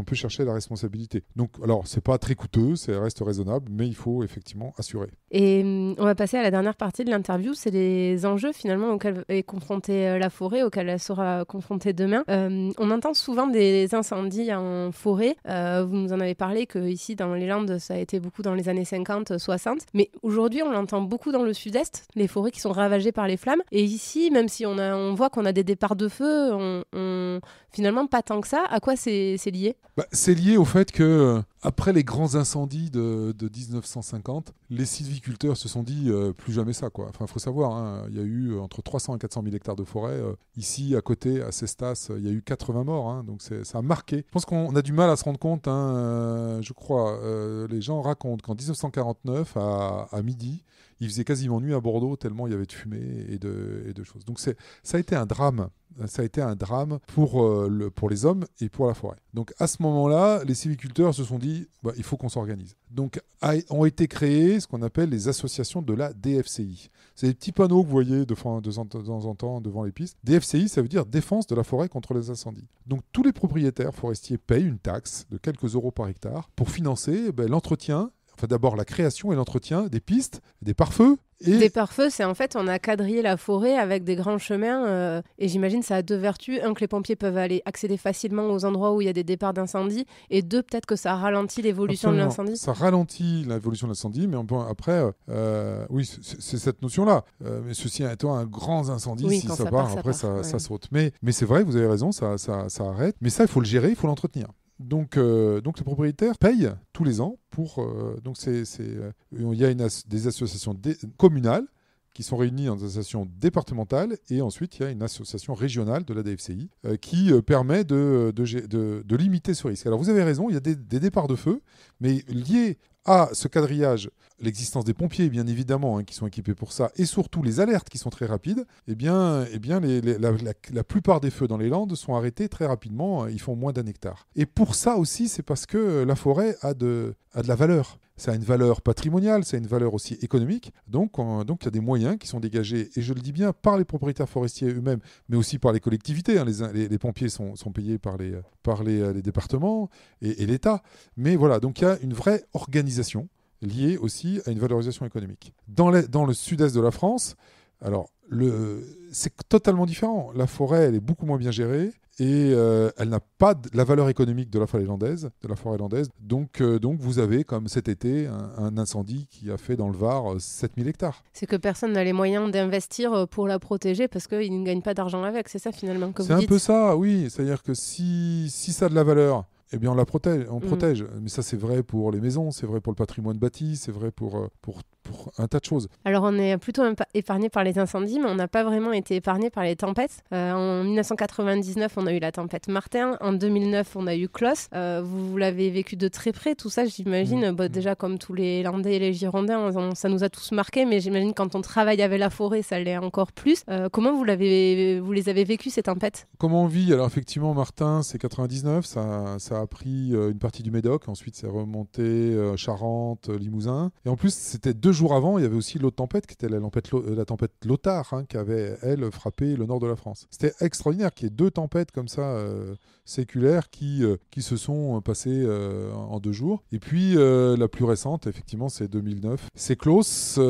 on peut chercher la responsabilité. Donc, alors, c'est pas très coûteux, ça reste raisonnable, mais il faut effectivement assurer. Et mm, on va passer à la dernière partie de l'interview, c'est les enjeux finalement auxquels est confrontée euh, la forêt, auxquels elle sera confrontée demain. Euh, on entend souvent des incendies en forêt. Euh, vous nous en avez parlé que ici dans les Landes, ça a été beaucoup dans les années 50, 60. Mais aujourd'hui, on l'entend beaucoup dans le sud-est, les forêts qui sont ravagées par les flammes. Et ici, même si on, on voit qu'on a des départs de feu, on, finalement pas tant que ça. À quoi c'est lié bah, c'est lié au fait que, euh, après les grands incendies de, de 1950, les sylviculteurs se sont dit euh, plus jamais ça. Quoi. Enfin, faut savoir, hein, il y a eu euh, entre 300 et 400 000 hectares de forêt. ici, à côté, à Cestas, il y a eu 80 morts. Hein, donc ça a marqué. Je pense qu'on a du mal à se rendre compte. Hein, je crois, les gens racontent qu'en 1949, à midi, il faisait quasiment nuit à Bordeaux tellement il y avait de fumée et de, choses. Donc ça a été un drame. Ça a été un drame pour, euh, le, pour les hommes et pour la forêt. Donc à ce moment-là, les civiculteurs se sont dit, bah, il faut qu'on s'organise. Donc ont été créées ce qu'on appelle les associations de la DFCI. C'est des petits panneaux que vous voyez de, temps en temps devant les pistes. DFCI, ça veut dire défense de la forêt contre les incendies. Donc tous les propriétaires forestiers payent une taxe de quelques euros par hectare pour financer bah, l'entretien d'abord la création et l'entretien des pistes, des pare-feux. Et... Des pare-feux, c'est en fait, on a quadrillé la forêt avec des grands chemins euh, et j'imagine ça a deux vertus. Un, que les pompiers peuvent aller accéder facilement aux endroits où il y a des départs d'incendie et deux, peut-être que ça ralentit l'évolution de l'incendie. Ça ralentit l'évolution de l'incendie, mais après, euh, euh, oui, c'est cette notion-là. mais ceci étant un grand incendie, si ça, part, après ça, saute. Mais, mais c'est vrai, vous avez raison, ça, ça, ça arrête. Mais ça, il faut le gérer, il faut l'entretenir. Donc, euh, donc le propriétaire paye tous les ans pour. Euh, donc c'est, euh, il y a une des associations communales qui sont réunies en associations départementales et ensuite il y a une association régionale de la DFCI qui permet de limiter ce risque. Alors vous avez raison, il y a des, des départs de feu, mais liés ah, ce quadrillage l'existence des pompiers, bien évidemment, hein, qui sont équipés pour ça, et surtout les alertes qui sont très rapides, eh bien, eh bien la, plupart des feux dans les Landes sont arrêtés très rapidement, hein, ils font moins d'un hectare. Et pour ça aussi, c'est parce que euh, la forêt a de, a de la valeur ça a une valeur patrimoniale, ça a une valeur aussi économique. Donc, donc il y a des moyens qui sont dégagés, et je le dis bien, par les propriétaires forestiers eux-mêmes, mais aussi par les collectivités. Hein. les, pompiers sont, payés par les, par euh, départements et l'État. Mais voilà, donc il y a une vraie organisation valorisation liée aussi à une valorisation économique. Dans, dans le sud-est de la France, alors c'est totalement différent. La forêt, elle est beaucoup moins bien gérée et euh, elle n'a pas de, la valeur économique de la forêt landaise, de la forêt Donc, euh, donc vous avez comme cet été un, incendie qui a fait dans le Var 7000 euh, hectares. C'est que personne n'a les moyens d'investir pour la protéger parce qu'ils ne gagnent pas d'argent avec, c'est ça finalement C'est un peu ça, oui. C'est-à-dire que si, si ça a de la valeur, eh bien on la protège, on mmh. protège. Mais ça c'est vrai pour les maisons, c'est vrai pour le patrimoine bâti, c'est vrai pour, euh, pour pour un tas de choses. Alors on est plutôt épargné par les incendies, mais on n'a pas vraiment été épargné par les tempêtes. Euh, en 1999, on a eu la tempête Martin. En 2009, on a eu Clos. Euh, vous, l'avez vécu de très près, tout ça, j'imagine. Mm. Bah, mm. déjà, comme tous les Landais et les Girondins, ça nous a tous marqués, mais j'imagine quand on travaille avec la forêt, ça l'est encore plus. Euh, comment vous, l'avez, vous les avez vécues, ces tempêtes Comment on vit Alors effectivement, Martin, c'est 99, ça, ça a pris une partie du Médoc, ensuite c'est remonté Charente, Limousin. Et en plus, c'était deux deux jours avant, il y avait aussi l'autre tempête, qui était la tempête, euh, la tempête Lothar, hein, qui avait, elle, frappé le nord de la France. C'était extraordinaire qu'il y ait deux tempêtes comme ça, euh, séculaires, qui, euh, qui se sont passées en deux jours. Et puis, la plus récente, effectivement, c'est 2009. C'est Klaus.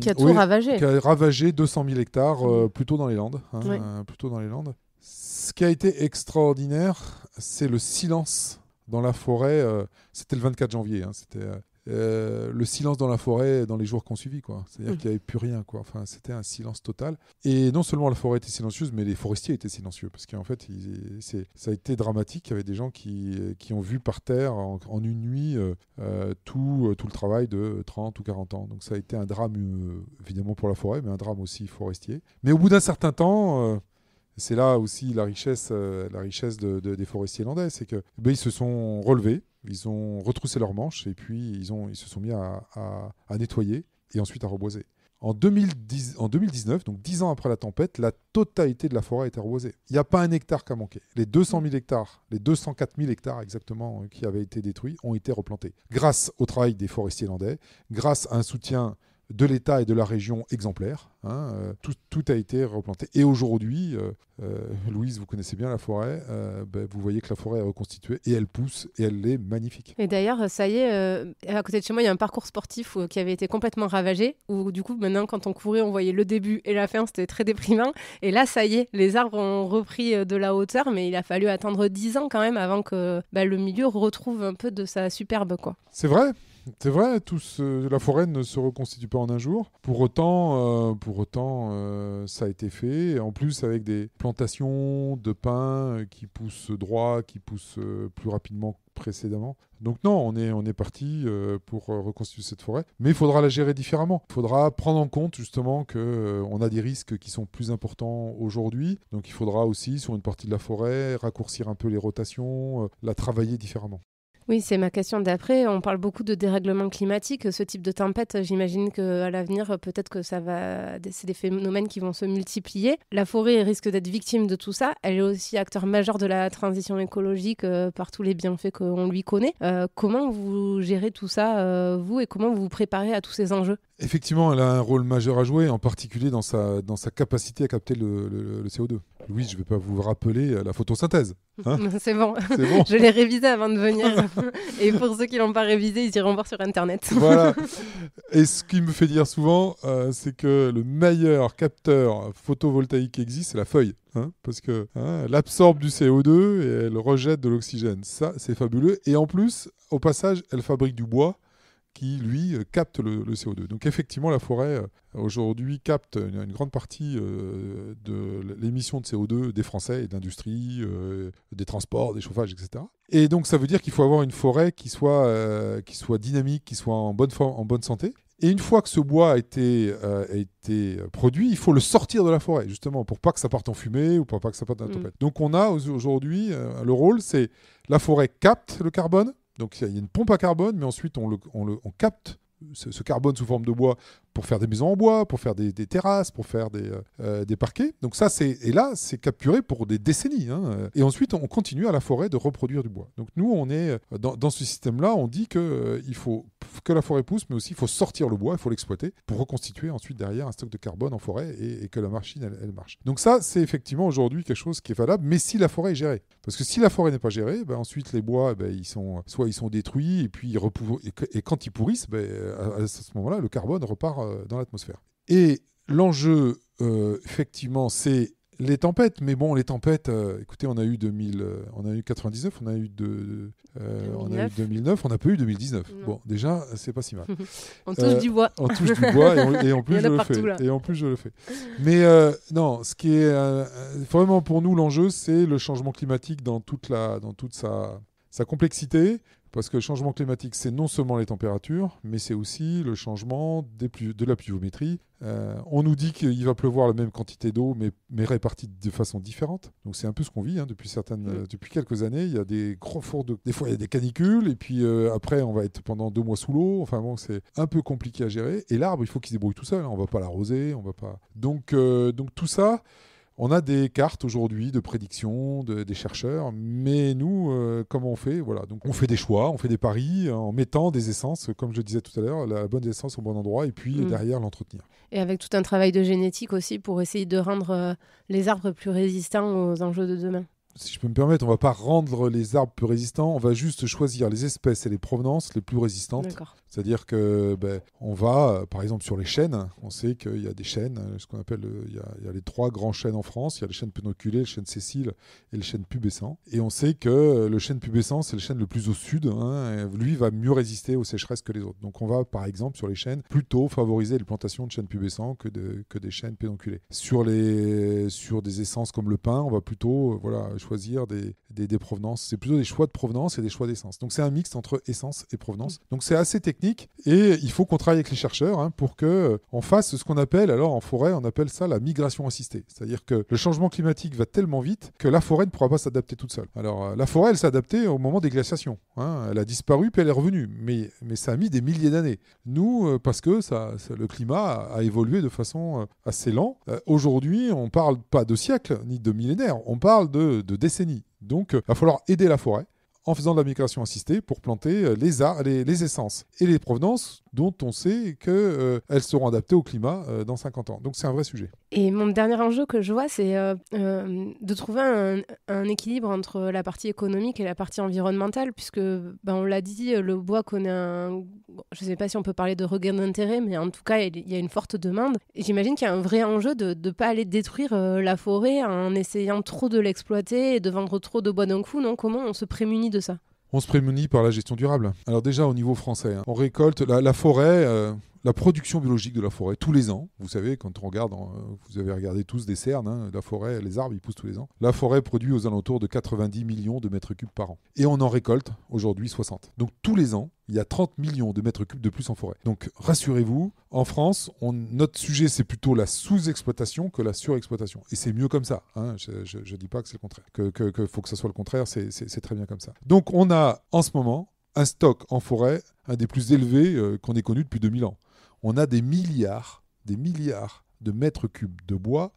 qui a tout ravagé. Qui a ravagé 200 000 hectares, mmh. plutôt dans les Landes. Hein, plutôt dans les Landes. Ce qui a été extraordinaire, c'est le silence dans la forêt. c'était le 24 janvier. Hein, c'était, euh, le silence dans la forêt dans les jours qu'on suivit. C'est-à-dire mm. qu'il n'y avait plus rien. Quoi. Enfin, c'était un silence total. Et non seulement la forêt était silencieuse, mais les forestiers étaient silencieux. Parce qu'en fait, ça a été dramatique. Il y avait des gens qui, ont vu par terre en, une nuit euh, euh, tout, le travail de 30 ou 40 ans. Donc ça a été un drame, évidemment, pour la forêt, mais un drame aussi forestier. Mais au bout d'un certain temps... c'est là aussi la richesse, la richesse des forestiers landais, c'est que, eh ben, ils se sont relevés, ils ont retroussé leurs manches et puis ils, se sont mis à, nettoyer et ensuite à reboiser. En, 2019, donc dix ans après la tempête, la totalité de la forêt a été reboisée. Il n'y a pas un hectare qui a manqué. Les 200 000 hectares, les 204 000 hectares exactement euh, qui avaient été détruits ont été replantés. Grâce au travail des forestiers landais, grâce à un soutien de l'État et de la région exemplaire. Hein, euh, tout, a été replanté. Et aujourd'hui, euh, euh, Louise, vous connaissez bien la forêt, ben, vous voyez que la forêt est reconstituée et elle pousse et elle est magnifique. Et d'ailleurs, ça y est, à côté de chez moi, il y a un parcours sportif qui avait été complètement ravagé, où du coup, maintenant, quand on courait, on voyait le début et la fin, c'était très déprimant. Et là, ça y est, les arbres ont repris de la hauteur, mais il a fallu attendre 10 ans quand même avant que bah, le milieu retrouve un peu de sa superbe. quoi. C'est vrai c'est vrai, tous la forêt ne se reconstitue pas en un jour. Pour autant, euh, pour autant euh, ça a été fait. en plus, avec des plantations de pins euh, qui poussent droit, qui poussent plus rapidement que précédemment. Donc non, on est, parti pour reconstituer cette forêt, mais il faudra la gérer différemment. Il faudra prendre en compte justement qu'on a des risques qui sont plus importants aujourd'hui. Donc il faudra aussi sur une partie de la forêt raccourcir un peu les rotations, la travailler différemment. Oui, c'est ma question d'après. On parle beaucoup de dérèglement climatique. Ce type de tempête, j'imagine qu'à l'avenir, peut-être que ça va. C'est des phénomènes qui vont se multiplier. La forêt risque d'être victime de tout ça. Elle est aussi acteur majeur de la transition écologique euh, par tous les bienfaits qu'on lui connaît. Euh, comment vous gérez tout ça, euh, vous, et comment vous vous préparez à tous ces enjeux Effectivement, elle a un rôle majeur à jouer, en particulier dans sa, dans sa capacité à capter le, CO2. Oui, je ne vais pas vous rappeler la photosynthèse. Hein. <laughs> c'est bon. je l'ai révisé avant de venir. <laughs> et pour ceux qui ne l'ont pas révisé, ils iront voir sur Internet. <laughs> Et ce qui me fait dire souvent, euh, c'est que le meilleur capteur photovoltaïque qui existe, c'est la feuille. Hein, parce que hein, absorbe du CO2 et elle rejette de l'oxygène. Ça, c'est fabuleux. Et en plus, au passage, elle fabrique du bois qui, lui, euh, capte le, CO2. Donc effectivement, la forêt, euh, aujourd'hui, capte une, grande partie euh, de l'émission de CO2 des Français et de des transports, des chauffages, etc. Et donc ça veut dire qu'il faut avoir une forêt qui soit, qui soit dynamique, qui soit en bonne, forme, en bonne santé. Et une fois que ce bois a été, a été produit, il faut le sortir de la forêt, justement, pour pas que ça parte en fumée ou pour pas que ça parte dans la mm. tempête. Donc on a aujourd'hui, le rôle, c'est la forêt capte le carbone, donc il y a une pompe à carbone, mais ensuite on, le, on, le, on capte ce, carbone sous forme de bois pour faire des maisons en bois, pour faire des, terrasses, pour faire des, euh, des parquets. Donc ça, c'est et là, c'est capturé pour des décennies. Hein. Et ensuite, on continue à la forêt de reproduire du bois. Donc nous, on est euh, dans, dans ce système-là, on dit que euh, il faut que la forêt pousse, mais aussi il faut sortir le bois, il faut l'exploiter pour reconstituer ensuite derrière un stock de carbone en forêt et, que la machine elle, marche. Donc ça, c'est effectivement aujourd'hui quelque chose qui est valable, mais si la forêt est gérée. Parce que si la forêt n'est pas gérée, ben ensuite les bois, ben, ils sont soit ils sont détruits et puis ils et, quand ils pourrissent, ben, à ce moment-là, le carbone repart euh, dans l'atmosphère. Et l'enjeu, euh, effectivement, c'est les tempêtes. Mais bon, les tempêtes, euh, écoutez, on a eu 2000, on a eu 99, on a eu, de, on a eu 2009, on n'a pas eu 2019. Bon, déjà, c'est pas si mal. <laughs> on touche du bois. On touche du bois et, et en <laughs> plus je le fais. Et en plus je le fais. Mais non, ce qui est vraiment pour nous l'enjeu, c'est le changement climatique dans toute la, dans toute sa sa complexité, parce que le changement climatique, c'est non seulement les températures, mais c'est aussi le changement des de la pluviométrie. Euh, on nous dit qu'il va pleuvoir la même quantité d'eau, mais, mais, répartie de façon différente. Donc c'est un peu ce qu'on vit hein, depuis, certaines, mm. depuis quelques années. Il y a des gros fours de... Des fois, il y a des canicules, et puis euh, après, on va être pendant deux mois sous l'eau. Enfin bon, c'est un peu compliqué à gérer. Et l'arbre, il faut qu'il se débrouille tout seul. Hein. On ne va pas l'arroser, on va pas... Donc, euh, donc tout ça... On a des cartes aujourd'hui de prédiction des chercheurs, mais nous, euh, comment on fait Voilà, donc on fait des choix, on fait des paris euh, en mettant des essences, comme je disais tout à l'heure, la bonne essence au bon endroit, et puis mm. derrière l'entretenir. Et avec tout un travail de génétique aussi pour essayer de rendre euh, les arbres plus résistants aux enjeux de demain. Si je peux me permettre, on ne va pas rendre les arbres plus résistants, on va juste choisir les espèces et les provenances les plus résistantes c'est-à-dire que ben, on va, euh, par exemple, sur les chaînes, on sait qu'il y a des chênes, euh, ce qu'on appelle, euh, il y, a, les trois grands chaînes en France, il y a les chaînes pédonculés, le chêne Cécile et le chêne Pubescent. Et on sait que le chêne Pubescent, c'est le chêne le plus au sud, hein, lui va mieux résister aux sécheresses que les autres. Donc on va, par exemple, sur les chaînes, plutôt favoriser les plantations de chênes Pubescent que, des chênes pédonculées. Sur, les, sur des essences comme le pain, on va plutôt voilà, choisir des, des, des provenances. C'est plutôt des choix de provenance et des choix d'essence. Donc c'est un mix entre essence et provenance. Mm. Donc c'est assez technique et il faut qu'on travaille avec les chercheurs hein, pour que en euh, fasse ce qu'on appelle, alors en forêt, on appelle ça la migration assistée. C'est-à-dire que le changement climatique va tellement vite que la forêt ne pourra pas s'adapter toute seule. Alors euh, la forêt, elle s'est adaptée au moment des glaciations. Hein. Elle a disparu puis elle est revenue. Mais, mais ça a mis des milliers d'années. Nous, euh, parce que ça, le climat a, évolué de façon assez lent. Aujourd'hui, on parle pas de siècles ni de millénaires, on parle de, de décennies. Donc, il va falloir aider la forêt en faisant de la migration assistée pour planter euh, les, les essences et les provenances dont on sait qu'elles euh, elles seront adaptées au climat euh, dans 50 ans. Donc c'est un vrai sujet. Et mon dernier enjeu que je vois, c'est euh, de trouver un, équilibre entre la partie économique et la partie environnementale, puisque ben, on l'a dit, le bois connaît un... Je ne sais pas si on peut parler de regain d'intérêt, mais en tout cas, il y a une forte demande. j'imagine qu'il y a un vrai enjeu de ne pas aller détruire la forêt en essayant trop de l'exploiter et de vendre trop de bois d'un coup, non Comment on se prémunit de ça on se prémunit par la gestion durable. Alors déjà au niveau français, hein, on récolte la, forêt. Euh, la production biologique de la forêt tous les ans. Vous savez, quand on regarde, euh, vous avez regardé tous des cernes, hein, la forêt, les arbres, ils poussent tous les ans. La forêt produit aux alentours de 90 millions de mètres cubes par an. Et on en récolte aujourd'hui 60. Donc tous les ans, il y a 30 millions de mètres cubes de plus en forêt. Donc rassurez-vous, en France, notre sujet, c'est plutôt la sous-exploitation que la surexploitation. Et c'est mieux comme ça. Hein. Je ne dis pas que c'est le contraire. Que, faut que ça soit le contraire, c'est très bien comme ça. Donc on a en ce moment un stock en forêt, un des plus élevés euh, qu'on ait connu depuis 2000 ans on a des milliards, des milliards de mètres cubes de bois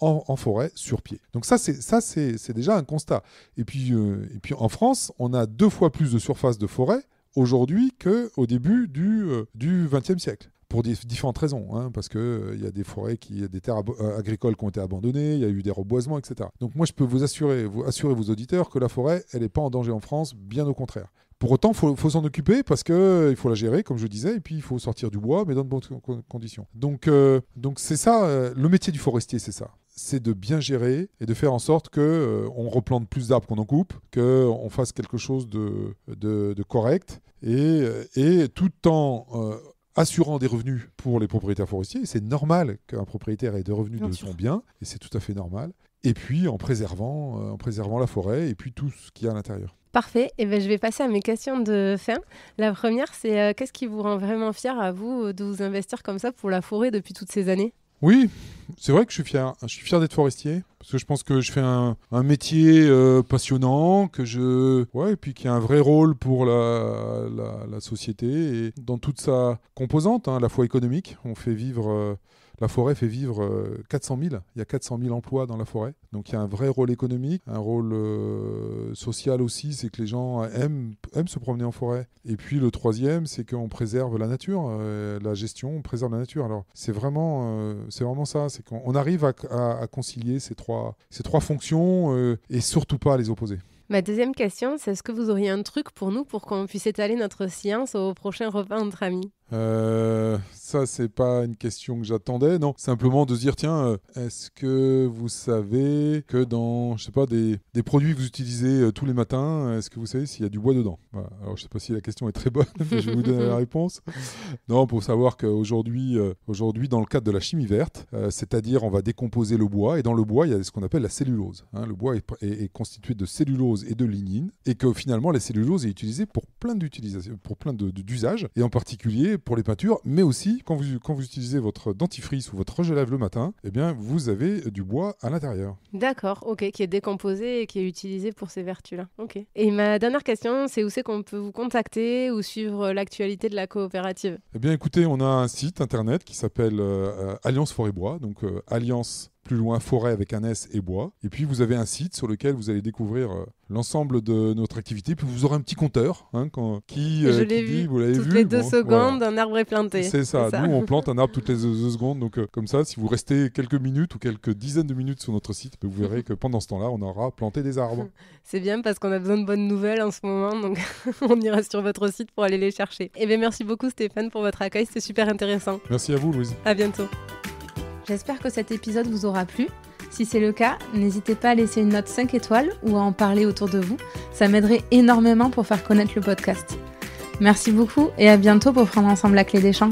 en, forêt sur pied. Donc ça, c'est déjà un constat. Et puis, euh, et puis en France, on a deux fois plus de surface de forêt aujourd'hui qu'au début du euh, XXe siècle pour différentes raisons, hein, parce qu'il euh, y a des forêts, qui, a des terres agricoles qui ont été abandonnées, il y a eu des reboisements, etc. Donc moi, je peux vous assurer, vous assurer vos auditeurs que la forêt, elle n'est pas en danger en France, bien au contraire. Pour autant, il faut, s'en occuper parce qu'il euh, faut la gérer, comme je disais, et puis il faut sortir du bois, mais dans de bonnes conditions. Donc, euh, donc c'est ça, euh, le métier du forestier, c'est ça c'est de bien gérer et de faire en sorte qu'on replante plus d'arbres qu'on en coupe, qu'on fasse quelque chose de, correct et, tout en assurant des revenus pour les propriétaires forestiers. C'est normal qu'un propriétaire ait des revenus de son bien et c'est tout à fait normal. Et puis en préservant, en préservant la forêt et puis tout ce qu'il y a à l'intérieur. Parfait. Et eh ben, je vais passer à mes questions de fin. La première, c'est euh, qu'est-ce qui vous rend vraiment fier à vous euh, de vous investir comme ça pour la forêt depuis toutes ces années Oui, c'est vrai que je suis fier. Je suis fier d'être forestier parce que je pense que je fais un, métier euh, passionnant, que je ouais, et puis qui a un vrai rôle pour la, société et dans toute sa composante, hein, la fois économique. On fait vivre. La forêt fait vivre 400 euh, 000. Il y a 400 000 emplois dans la forêt. Donc il y a un vrai rôle économique, un rôle euh, social aussi. C'est que les gens aiment, aiment se promener en forêt. Et puis le troisième, c'est qu'on préserve la nature, euh, la gestion, on préserve la nature. Alors c'est vraiment, vraiment ça. C'est qu'on arrive à, concilier ces trois, ces trois fonctions et surtout pas à les opposer. Ma deuxième question, c'est est-ce que vous auriez un truc pour nous pour qu'on puisse étaler notre science au prochain repas entre amis euh, ça, c'est pas une question que j'attendais, non. Simplement de se dire, tiens, euh, est-ce que vous savez que dans, je sais pas, des, des produits que vous utilisez euh, tous les matins, est-ce que vous savez s'il y a du bois dedans Alors, je sais pas si la question est très bonne, mais je vais vous donner la <laughs> réponse. Non, pour savoir qu'aujourd'hui, aujourd'hui, dans le cadre de la chimie verte, c'est-à-dire on va décomposer le bois, et dans le bois, il y a ce qu'on appelle la cellulose. Hein. le bois est, constitué de cellulose et de lignine, et que finalement, la cellulose est utilisée pour plein d'utilisations, pour plein d'usages, et en particulier pour les peintures, mais aussi quand vous, quand vous utilisez votre dentifrice ou votre gel le matin, eh bien, vous avez euh, du bois à l'intérieur. D'accord, ok, qui est décomposé et qui est utilisé pour ces vertus-là. Ok. Et ma dernière question, c'est où c'est qu'on peut vous contacter ou suivre euh, l'actualité de la coopérative Eh bien, écoutez, on a un site internet qui s'appelle euh, Alliance Forêt Bois, donc Alliance plus loin forêt avec un S et bois. Et puis vous avez un site sur lequel vous allez découvrir euh, l'ensemble de notre activité. Puis vous aurez un petit compteur hein, quand, qui, euh, vous l'avez vu. Toutes les deux secondes, un arbre est planté. C'est ça. Nous, on plante un arbre toutes les <laughs> deux secondes. Donc euh, comme ça, si vous restez quelques minutes ou quelques dizaines de minutes sur notre site, ben, vous verrez que pendant ce temps-là, on aura planté des arbres. <laughs> C'est bien parce qu'on a besoin de bonnes nouvelles en ce moment. Donc <laughs> on ira sur votre site pour aller les chercher. Et eh bien merci beaucoup Stéphane pour votre accueil. C'était super intéressant. Merci à vous Louise. À bientôt. J'espère que cet épisode vous aura plu. Si c'est le cas, n'hésitez pas à laisser une note 5 étoiles ou à en parler autour de vous. Ça m'aiderait énormément pour faire connaître le podcast. Merci beaucoup et à bientôt pour prendre ensemble la clé des champs.